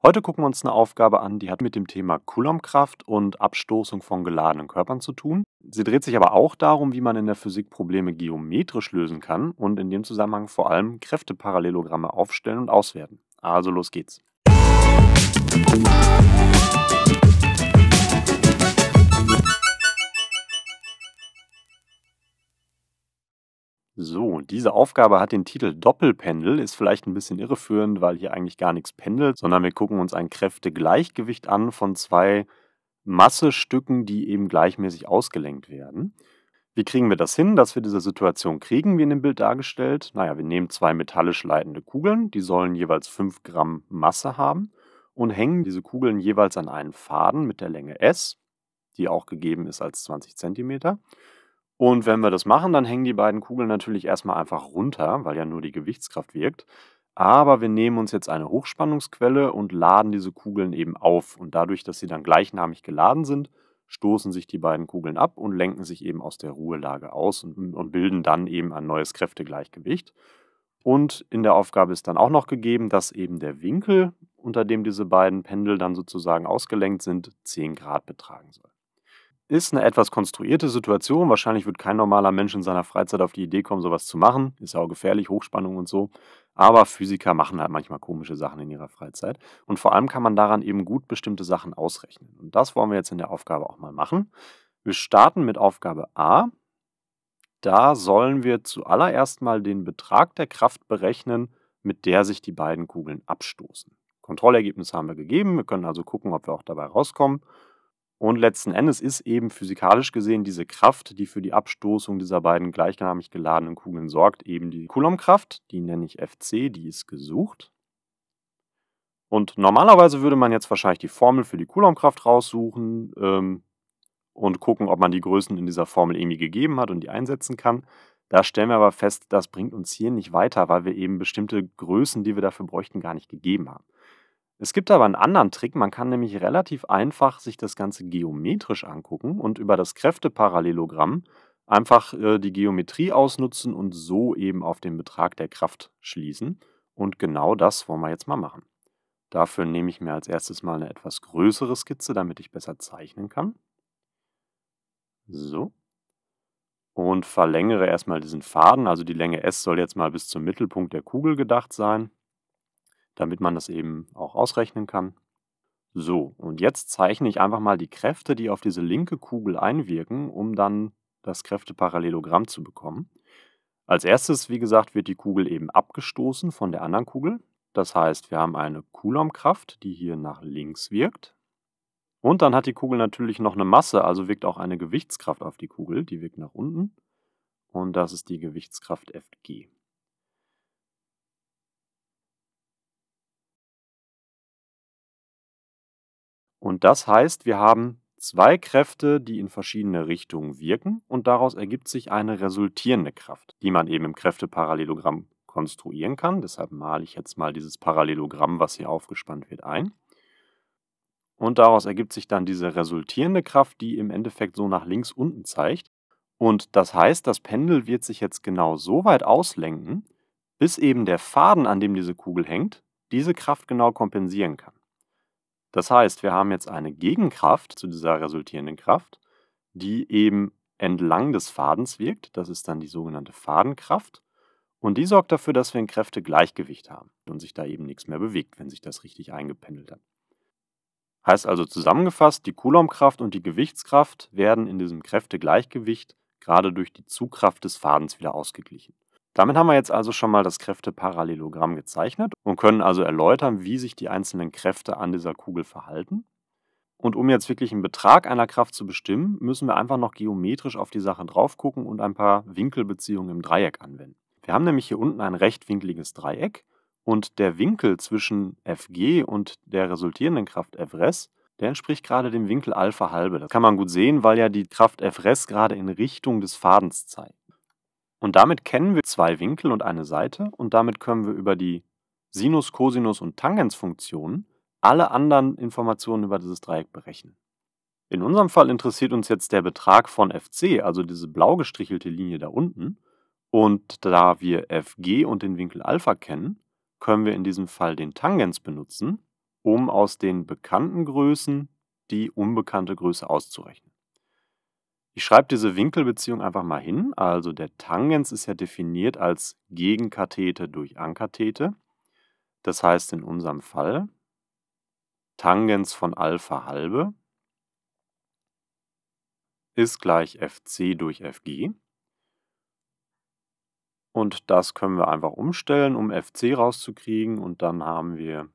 Heute gucken wir uns eine Aufgabe an, die hat mit dem Thema Coulombkraft und Abstoßung von geladenen Körpern zu tun. Sie dreht sich aber auch darum, wie man in der Physik Probleme geometrisch lösen kann und in dem Zusammenhang vor allem Kräfteparallelogramme aufstellen und auswerten. Also los geht's. Musik So, diese Aufgabe hat den Titel Doppelpendel, ist vielleicht ein bisschen irreführend, weil hier eigentlich gar nichts pendelt, sondern wir gucken uns ein Kräftegleichgewicht an von zwei Massestücken, die eben gleichmäßig ausgelenkt werden. Wie kriegen wir das hin, dass wir diese Situation kriegen, wie in dem Bild dargestellt? Naja, wir nehmen zwei metallisch leitende Kugeln, die sollen jeweils 5 Gramm Masse haben und hängen diese Kugeln jeweils an einen Faden mit der Länge S, die auch gegeben ist als 20 Zentimeter. Und wenn wir das machen, dann hängen die beiden Kugeln natürlich erstmal einfach runter, weil ja nur die Gewichtskraft wirkt. Aber wir nehmen uns jetzt eine Hochspannungsquelle und laden diese Kugeln eben auf. Und dadurch, dass sie dann gleichnamig geladen sind, stoßen sich die beiden Kugeln ab und lenken sich eben aus der Ruhelage aus und, und bilden dann eben ein neues Kräftegleichgewicht. Und in der Aufgabe ist dann auch noch gegeben, dass eben der Winkel, unter dem diese beiden Pendel dann sozusagen ausgelenkt sind, 10 Grad betragen soll. Ist eine etwas konstruierte Situation. Wahrscheinlich wird kein normaler Mensch in seiner Freizeit auf die Idee kommen, sowas zu machen. Ist ja auch gefährlich, Hochspannung und so. Aber Physiker machen halt manchmal komische Sachen in ihrer Freizeit. Und vor allem kann man daran eben gut bestimmte Sachen ausrechnen. Und das wollen wir jetzt in der Aufgabe auch mal machen. Wir starten mit Aufgabe A. Da sollen wir zuallererst mal den Betrag der Kraft berechnen, mit der sich die beiden Kugeln abstoßen. Kontrollergebnis haben wir gegeben. Wir können also gucken, ob wir auch dabei rauskommen. Und letzten Endes ist eben physikalisch gesehen diese Kraft, die für die Abstoßung dieser beiden gleichnamig geladenen Kugeln sorgt, eben die Coulomb-Kraft, die nenne ich Fc, die ist gesucht. Und normalerweise würde man jetzt wahrscheinlich die Formel für die Coulomb-Kraft raussuchen ähm, und gucken, ob man die Größen in dieser Formel irgendwie gegeben hat und die einsetzen kann. Da stellen wir aber fest, das bringt uns hier nicht weiter, weil wir eben bestimmte Größen, die wir dafür bräuchten, gar nicht gegeben haben. Es gibt aber einen anderen Trick, man kann nämlich relativ einfach sich das Ganze geometrisch angucken und über das Kräfteparallelogramm einfach äh, die Geometrie ausnutzen und so eben auf den Betrag der Kraft schließen. Und genau das wollen wir jetzt mal machen. Dafür nehme ich mir als erstes mal eine etwas größere Skizze, damit ich besser zeichnen kann. So. Und verlängere erstmal diesen Faden, also die Länge S soll jetzt mal bis zum Mittelpunkt der Kugel gedacht sein damit man das eben auch ausrechnen kann. So, und jetzt zeichne ich einfach mal die Kräfte, die auf diese linke Kugel einwirken, um dann das Kräfteparallelogramm zu bekommen. Als erstes, wie gesagt, wird die Kugel eben abgestoßen von der anderen Kugel. Das heißt, wir haben eine Coulomb-Kraft, die hier nach links wirkt. Und dann hat die Kugel natürlich noch eine Masse, also wirkt auch eine Gewichtskraft auf die Kugel, die wirkt nach unten. Und das ist die Gewichtskraft Fg. Und das heißt, wir haben zwei Kräfte, die in verschiedene Richtungen wirken und daraus ergibt sich eine resultierende Kraft, die man eben im Kräfteparallelogramm konstruieren kann. Deshalb male ich jetzt mal dieses Parallelogramm, was hier aufgespannt wird, ein. Und daraus ergibt sich dann diese resultierende Kraft, die im Endeffekt so nach links unten zeigt. Und das heißt, das Pendel wird sich jetzt genau so weit auslenken, bis eben der Faden, an dem diese Kugel hängt, diese Kraft genau kompensieren kann. Das heißt, wir haben jetzt eine Gegenkraft zu dieser resultierenden Kraft, die eben entlang des Fadens wirkt. Das ist dann die sogenannte Fadenkraft. Und die sorgt dafür, dass wir ein Kräftegleichgewicht haben und sich da eben nichts mehr bewegt, wenn sich das richtig eingependelt hat. Heißt also zusammengefasst, die Coulombkraft und die Gewichtskraft werden in diesem Kräftegleichgewicht gerade durch die Zugkraft des Fadens wieder ausgeglichen. Damit haben wir jetzt also schon mal das Kräfteparallelogramm gezeichnet und können also erläutern, wie sich die einzelnen Kräfte an dieser Kugel verhalten. Und um jetzt wirklich einen Betrag einer Kraft zu bestimmen, müssen wir einfach noch geometrisch auf die Sache drauf gucken und ein paar Winkelbeziehungen im Dreieck anwenden. Wir haben nämlich hier unten ein rechtwinkliges Dreieck und der Winkel zwischen Fg und der resultierenden Kraft Fres, der entspricht gerade dem Winkel Alpha halbe. Das kann man gut sehen, weil ja die Kraft Fres gerade in Richtung des Fadens zeigt. Und damit kennen wir zwei Winkel und eine Seite und damit können wir über die Sinus-, Cosinus- und Tangensfunktionen alle anderen Informationen über dieses Dreieck berechnen. In unserem Fall interessiert uns jetzt der Betrag von FC, also diese blau gestrichelte Linie da unten. Und da wir FG und den Winkel Alpha kennen, können wir in diesem Fall den Tangens benutzen, um aus den bekannten Größen die unbekannte Größe auszurechnen. Ich schreibe diese Winkelbeziehung einfach mal hin. Also der Tangens ist ja definiert als Gegenkathete durch Ankathete. Das heißt in unserem Fall Tangens von Alpha halbe ist gleich fc durch fg. Und das können wir einfach umstellen, um fc rauszukriegen. Und dann haben wir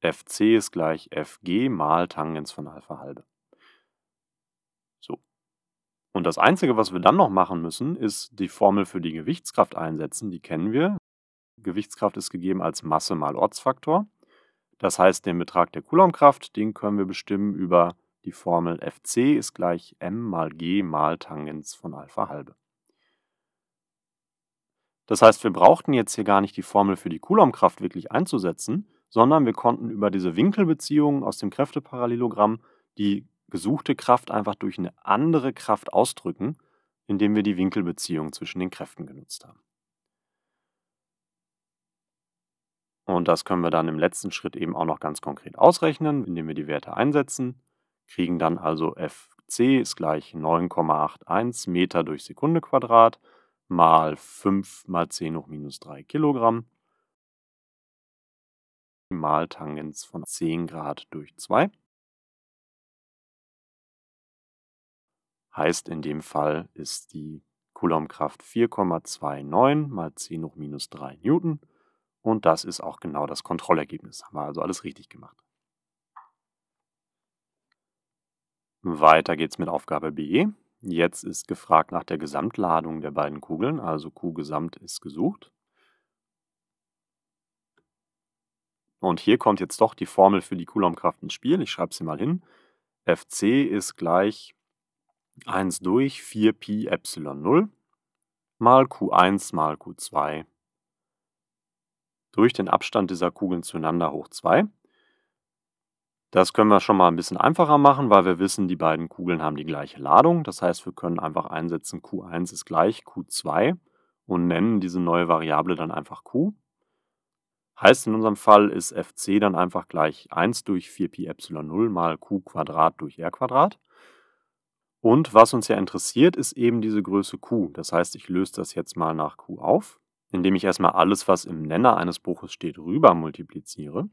fc ist gleich fg mal Tangens von Alpha halbe. Und das Einzige, was wir dann noch machen müssen, ist die Formel für die Gewichtskraft einsetzen. Die kennen wir. Gewichtskraft ist gegeben als Masse mal Ortsfaktor. Das heißt, den Betrag der Coulombkraft, den können wir bestimmen über die Formel Fc ist gleich m mal g mal Tangens von Alpha halbe. Das heißt, wir brauchten jetzt hier gar nicht die Formel für die Coulombkraft wirklich einzusetzen, sondern wir konnten über diese Winkelbeziehungen aus dem Kräfteparallelogramm die gesuchte Kraft einfach durch eine andere Kraft ausdrücken, indem wir die Winkelbeziehung zwischen den Kräften genutzt haben. Und das können wir dann im letzten Schritt eben auch noch ganz konkret ausrechnen, indem wir die Werte einsetzen, kriegen dann also fc ist gleich 9,81 Meter durch Sekunde Quadrat mal 5 mal 10 hoch minus 3 Kilogramm mal Tangens von 10 Grad durch 2. heißt in dem Fall ist die Coulombkraft 4,29 mal 10 hoch minus 3 Newton. Und das ist auch genau das Kontrollergebnis. Haben wir also alles richtig gemacht. Weiter geht's mit Aufgabe B. Jetzt ist gefragt nach der Gesamtladung der beiden Kugeln, also Q gesamt ist gesucht. Und hier kommt jetzt doch die Formel für die Coulombkraft ins Spiel. Ich schreibe sie mal hin. Fc ist gleich 1 durch 4pi Epsilon 0 mal Q1 mal Q2 durch den Abstand dieser Kugeln zueinander hoch 2. Das können wir schon mal ein bisschen einfacher machen, weil wir wissen, die beiden Kugeln haben die gleiche Ladung. Das heißt, wir können einfach einsetzen, Q1 ist gleich Q2 und nennen diese neue Variable dann einfach Q. Heißt in unserem Fall ist fc dann einfach gleich 1 durch 4 Pi Epsilon 0 mal Q Quadrat durch R Quadrat. Und was uns ja interessiert, ist eben diese Größe Q. Das heißt, ich löse das jetzt mal nach Q auf, indem ich erstmal alles, was im Nenner eines Bruches steht, rüber multipliziere.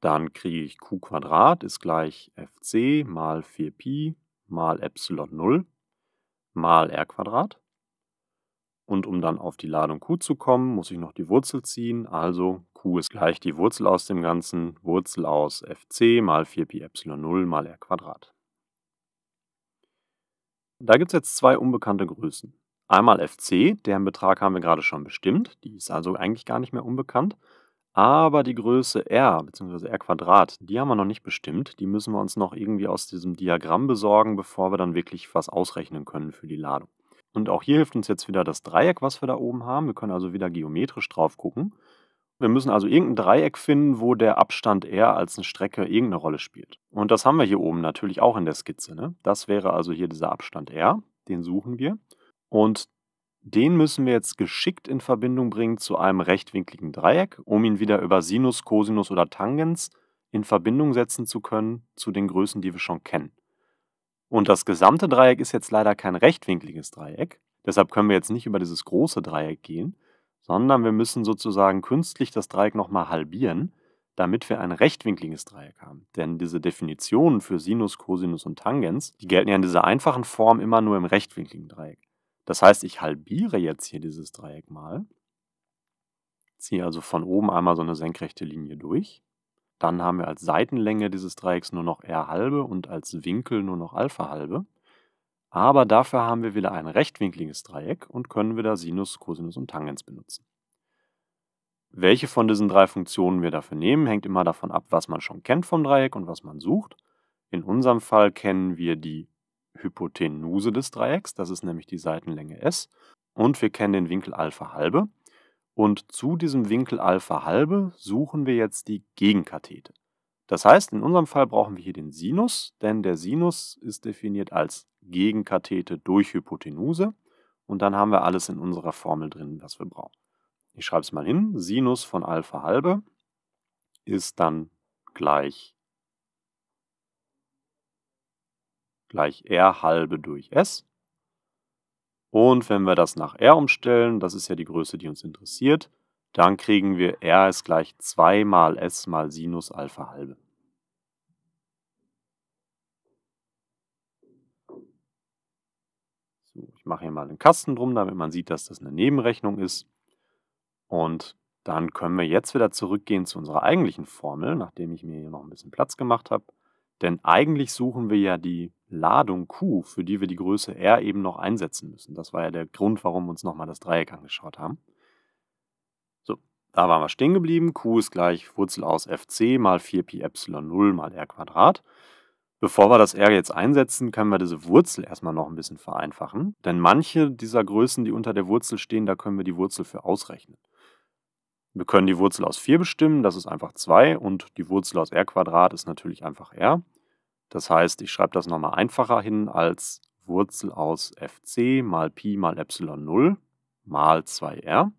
Dann kriege ich Q Quadrat ist gleich FC mal 4Pi mal Epsilon 0 mal R Quadrat. Und um dann auf die Ladung Q zu kommen, muss ich noch die Wurzel ziehen. Also Q ist gleich die Wurzel aus dem Ganzen, Wurzel aus fc mal 4pi epsilon 0 mal r Quadrat. Da gibt es jetzt zwei unbekannte Größen. Einmal fc, deren Betrag haben wir gerade schon bestimmt, die ist also eigentlich gar nicht mehr unbekannt. Aber die Größe r bzw. r Quadrat, die haben wir noch nicht bestimmt. Die müssen wir uns noch irgendwie aus diesem Diagramm besorgen, bevor wir dann wirklich was ausrechnen können für die Ladung. Und auch hier hilft uns jetzt wieder das Dreieck, was wir da oben haben. Wir können also wieder geometrisch drauf gucken. Wir müssen also irgendein Dreieck finden, wo der Abstand r als eine Strecke irgendeine Rolle spielt. Und das haben wir hier oben natürlich auch in der Skizze. Ne? Das wäre also hier dieser Abstand r, den suchen wir. Und den müssen wir jetzt geschickt in Verbindung bringen zu einem rechtwinkligen Dreieck, um ihn wieder über Sinus, Cosinus oder Tangens in Verbindung setzen zu können zu den Größen, die wir schon kennen. Und das gesamte Dreieck ist jetzt leider kein rechtwinkliges Dreieck. Deshalb können wir jetzt nicht über dieses große Dreieck gehen, sondern wir müssen sozusagen künstlich das Dreieck nochmal halbieren, damit wir ein rechtwinkliges Dreieck haben. Denn diese Definitionen für Sinus, Cosinus und Tangens, die gelten ja in dieser einfachen Form immer nur im rechtwinkligen Dreieck. Das heißt, ich halbiere jetzt hier dieses Dreieck mal, ziehe also von oben einmal so eine senkrechte Linie durch dann haben wir als Seitenlänge dieses Dreiecks nur noch r halbe und als Winkel nur noch alpha halbe. Aber dafür haben wir wieder ein rechtwinkliges Dreieck und können wieder Sinus, Cosinus und Tangens benutzen. Welche von diesen drei Funktionen wir dafür nehmen, hängt immer davon ab, was man schon kennt vom Dreieck und was man sucht. In unserem Fall kennen wir die Hypotenuse des Dreiecks, das ist nämlich die Seitenlänge s, und wir kennen den Winkel Alpha halbe. Und zu diesem Winkel Alpha halbe suchen wir jetzt die Gegenkathete. Das heißt, in unserem Fall brauchen wir hier den Sinus, denn der Sinus ist definiert als Gegenkathete durch Hypotenuse. Und dann haben wir alles in unserer Formel drin, was wir brauchen. Ich schreibe es mal hin. Sinus von Alpha halbe ist dann gleich, gleich R halbe durch S. Und wenn wir das nach r umstellen, das ist ja die Größe, die uns interessiert, dann kriegen wir r ist gleich 2 mal s mal Sinus Alpha halbe. So, ich mache hier mal einen Kasten drum, damit man sieht, dass das eine Nebenrechnung ist. Und dann können wir jetzt wieder zurückgehen zu unserer eigentlichen Formel, nachdem ich mir hier noch ein bisschen Platz gemacht habe. Denn eigentlich suchen wir ja die Ladung Q, für die wir die Größe R eben noch einsetzen müssen. Das war ja der Grund, warum wir uns nochmal das Dreieck angeschaut haben. So, da waren wir stehen geblieben. Q ist gleich Wurzel aus fc mal 4pi epsilon 0 mal r Quadrat. Bevor wir das R jetzt einsetzen, können wir diese Wurzel erstmal noch ein bisschen vereinfachen. Denn manche dieser Größen, die unter der Wurzel stehen, da können wir die Wurzel für ausrechnen. Wir können die Wurzel aus 4 bestimmen, das ist einfach 2 und die Wurzel aus r Quadrat ist natürlich einfach r. Das heißt, ich schreibe das nochmal einfacher hin als Wurzel aus fc mal Pi mal Epsilon 0 mal 2r.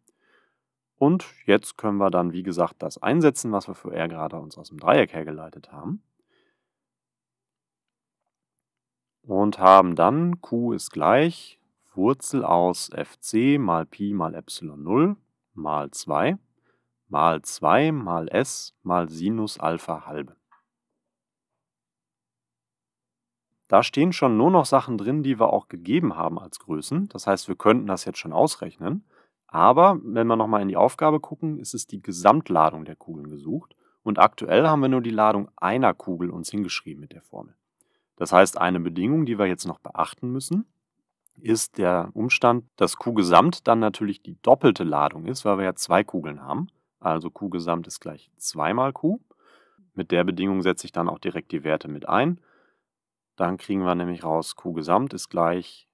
Und jetzt können wir dann, wie gesagt, das einsetzen, was wir für r gerade uns aus dem Dreieck hergeleitet haben. Und haben dann q ist gleich Wurzel aus fc mal Pi mal Epsilon 0 mal 2 mal 2 mal s mal Sinus Alpha halbe. da stehen schon nur noch Sachen drin, die wir auch gegeben haben als Größen. Das heißt, wir könnten das jetzt schon ausrechnen. Aber wenn wir nochmal in die Aufgabe gucken, ist es die Gesamtladung der Kugeln gesucht. Und aktuell haben wir nur die Ladung einer Kugel uns hingeschrieben mit der Formel. Das heißt, eine Bedingung, die wir jetzt noch beachten müssen, ist der Umstand, dass Q-Gesamt dann natürlich die doppelte Ladung ist, weil wir ja zwei Kugeln haben. Also Q-Gesamt ist gleich 2 mal Q. Mit der Bedingung setze ich dann auch direkt die Werte mit ein. Dann kriegen wir nämlich raus, Q gesamt ist gleich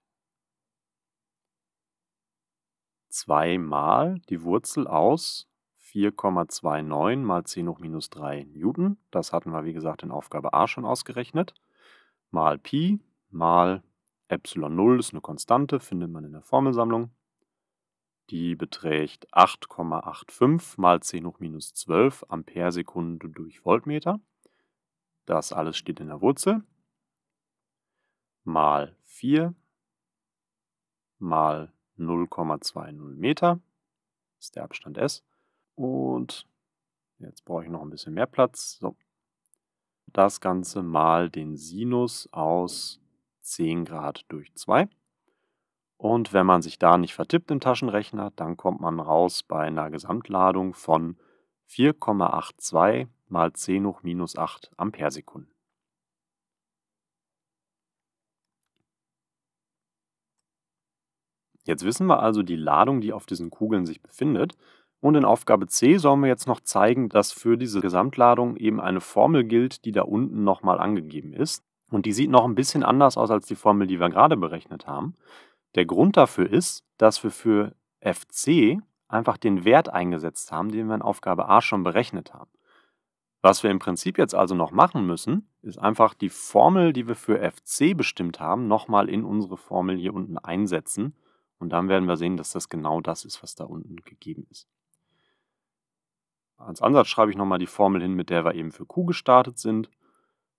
2 mal die Wurzel aus 4,29 mal 10 hoch minus 3 Newton. Das hatten wir, wie gesagt, in Aufgabe A schon ausgerechnet. Mal Pi mal Epsilon 0 ist eine Konstante, findet man in der Formelsammlung. Die beträgt 8,85 mal 10 hoch minus 12 Ampere Sekunde durch Voltmeter. Das alles steht in der Wurzel mal 4 mal 0,20 Meter. Das ist der Abstand S. Und jetzt brauche ich noch ein bisschen mehr Platz. So. Das Ganze mal den Sinus aus 10 Grad durch 2. Und wenn man sich da nicht vertippt im Taschenrechner, dann kommt man raus bei einer Gesamtladung von 4,82 mal 10 hoch minus 8 Amperesekunden. Jetzt wissen wir also die Ladung, die auf diesen Kugeln sich befindet. Und in Aufgabe C sollen wir jetzt noch zeigen, dass für diese Gesamtladung eben eine Formel gilt, die da unten nochmal angegeben ist. Und die sieht noch ein bisschen anders aus als die Formel, die wir gerade berechnet haben. Der Grund dafür ist, dass wir für FC einfach den Wert eingesetzt haben, den wir in Aufgabe A schon berechnet haben. Was wir im Prinzip jetzt also noch machen müssen, ist einfach die Formel, die wir für FC bestimmt haben, nochmal in unsere Formel hier unten einsetzen und dann werden wir sehen, dass das genau das ist, was da unten gegeben ist. Als Ansatz schreibe ich nochmal die Formel hin, mit der wir eben für Q gestartet sind.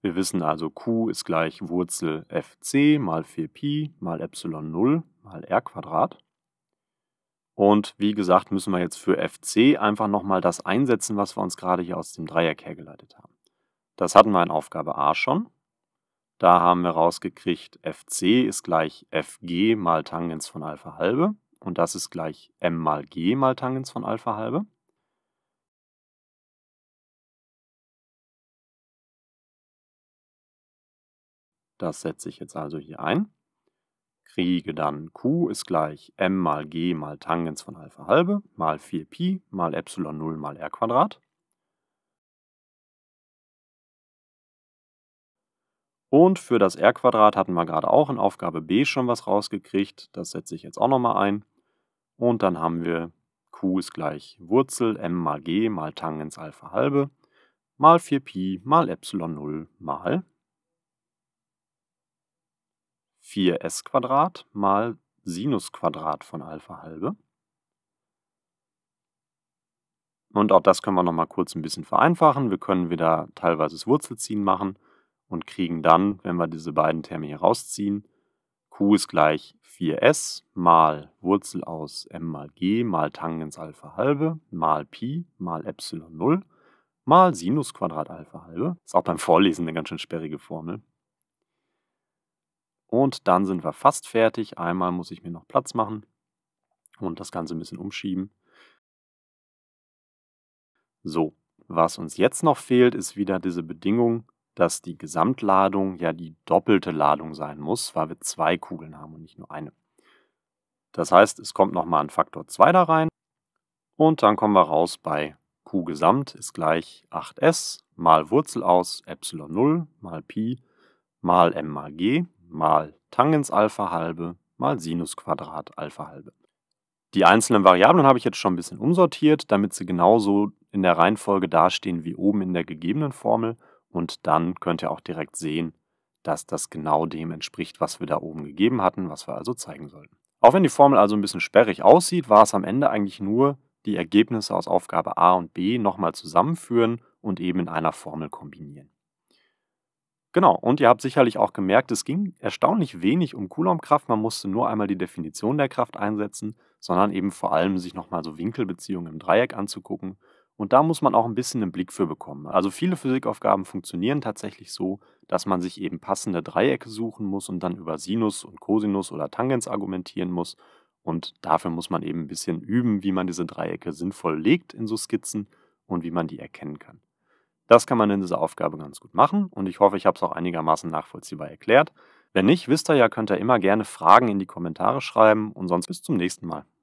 Wir wissen also, Q ist gleich Wurzel fc mal 4pi mal Epsilon 0 mal r Quadrat. Und wie gesagt, müssen wir jetzt für fc einfach nochmal das einsetzen, was wir uns gerade hier aus dem Dreieck hergeleitet haben. Das hatten wir in Aufgabe a schon. Da haben wir rausgekriegt, fc ist gleich fg mal Tangens von Alpha halbe und das ist gleich m mal g mal Tangens von Alpha halbe. Das setze ich jetzt also hier ein. Kriege dann q ist gleich m mal g mal Tangens von Alpha halbe mal 4pi mal Epsilon 0 mal r Quadrat. Und für das R-Quadrat hatten wir gerade auch in Aufgabe B schon was rausgekriegt. Das setze ich jetzt auch nochmal ein. Und dann haben wir Q ist gleich Wurzel m mal g mal Tangens Alpha halbe mal 4pi mal Epsilon 0 mal 4s Quadrat mal Sinus Quadrat von Alpha halbe. Und auch das können wir nochmal kurz ein bisschen vereinfachen. Wir können wieder teilweise das Wurzelziehen machen und kriegen dann, wenn wir diese beiden Terme hier rausziehen, Q ist gleich 4s mal Wurzel aus m mal g mal Tangens Alpha halbe mal Pi mal Epsilon 0 mal Sinus Quadrat Alpha halbe. Ist auch beim Vorlesen eine ganz schön sperrige Formel. Und dann sind wir fast fertig. Einmal muss ich mir noch Platz machen und das Ganze ein bisschen umschieben. So, was uns jetzt noch fehlt, ist wieder diese Bedingung, dass die Gesamtladung ja die doppelte Ladung sein muss, weil wir zwei Kugeln haben und nicht nur eine. Das heißt, es kommt nochmal ein Faktor 2 da rein und dann kommen wir raus bei Q gesamt ist gleich 8s mal Wurzel aus Epsilon 0 mal Pi mal m mal g mal Tangens Alpha halbe mal Sinus Quadrat Alpha halbe. Die einzelnen Variablen habe ich jetzt schon ein bisschen umsortiert, damit sie genauso in der Reihenfolge dastehen wie oben in der gegebenen Formel und dann könnt ihr auch direkt sehen, dass das genau dem entspricht, was wir da oben gegeben hatten, was wir also zeigen sollten. Auch wenn die Formel also ein bisschen sperrig aussieht, war es am Ende eigentlich nur die Ergebnisse aus Aufgabe A und B nochmal zusammenführen und eben in einer Formel kombinieren. Genau, und ihr habt sicherlich auch gemerkt, es ging erstaunlich wenig um Coulomb-Kraft, man musste nur einmal die Definition der Kraft einsetzen, sondern eben vor allem sich nochmal so Winkelbeziehungen im Dreieck anzugucken und da muss man auch ein bisschen einen Blick für bekommen. Also viele Physikaufgaben funktionieren tatsächlich so, dass man sich eben passende Dreiecke suchen muss und dann über Sinus und Cosinus oder Tangens argumentieren muss. Und dafür muss man eben ein bisschen üben, wie man diese Dreiecke sinnvoll legt in so Skizzen und wie man die erkennen kann. Das kann man in dieser Aufgabe ganz gut machen und ich hoffe, ich habe es auch einigermaßen nachvollziehbar erklärt. Wenn nicht, wisst ihr ja, könnt ihr immer gerne Fragen in die Kommentare schreiben und sonst bis zum nächsten Mal.